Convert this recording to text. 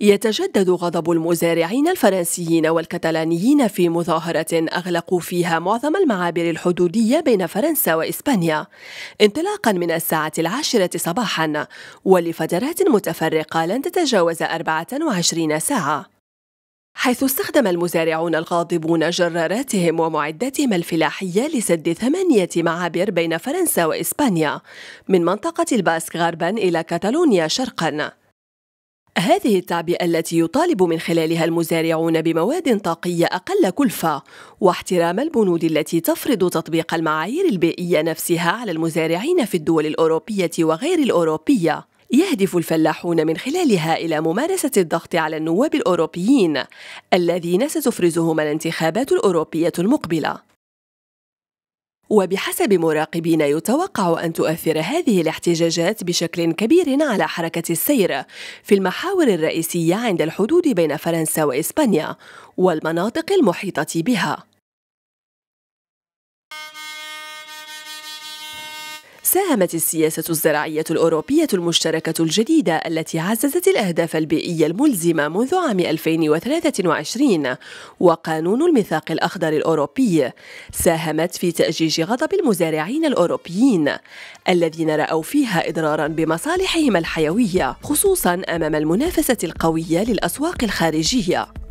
يتجدد غضب المزارعين الفرنسيين والكتالانيين في مظاهرة أغلقوا فيها معظم المعابر الحدودية بين فرنسا وإسبانيا انطلاقا من الساعة العاشرة صباحا ولفترات متفرقة لن تتجاوز 24 ساعة حيث استخدم المزارعون الغاضبون جراراتهم ومعداتهم الفلاحية لسد ثمانية معابر بين فرنسا وإسبانيا من منطقة الباسك غربا إلى كاتالونيا شرقا هذه التعبئة التي يطالب من خلالها المزارعون بمواد طاقية أقل كلفة واحترام البنود التي تفرض تطبيق المعايير البيئية نفسها على المزارعين في الدول الأوروبية وغير الأوروبية يهدف الفلاحون من خلالها إلى ممارسة الضغط على النواب الأوروبيين الذين ستفرزهم الانتخابات الأوروبية المقبلة وبحسب مراقبين يتوقع أن تؤثر هذه الاحتجاجات بشكل كبير على حركة السير في المحاور الرئيسية عند الحدود بين فرنسا وإسبانيا والمناطق المحيطة بها ساهمت السياسة الزراعية الأوروبية المشتركة الجديدة التي عززت الأهداف البيئية الملزمة منذ عام 2023 وقانون الميثاق الأخضر الأوروبي ساهمت في تأجيج غضب المزارعين الأوروبيين الذين رأوا فيها إضرارا بمصالحهم الحيوية خصوصا أمام المنافسة القوية للأسواق الخارجية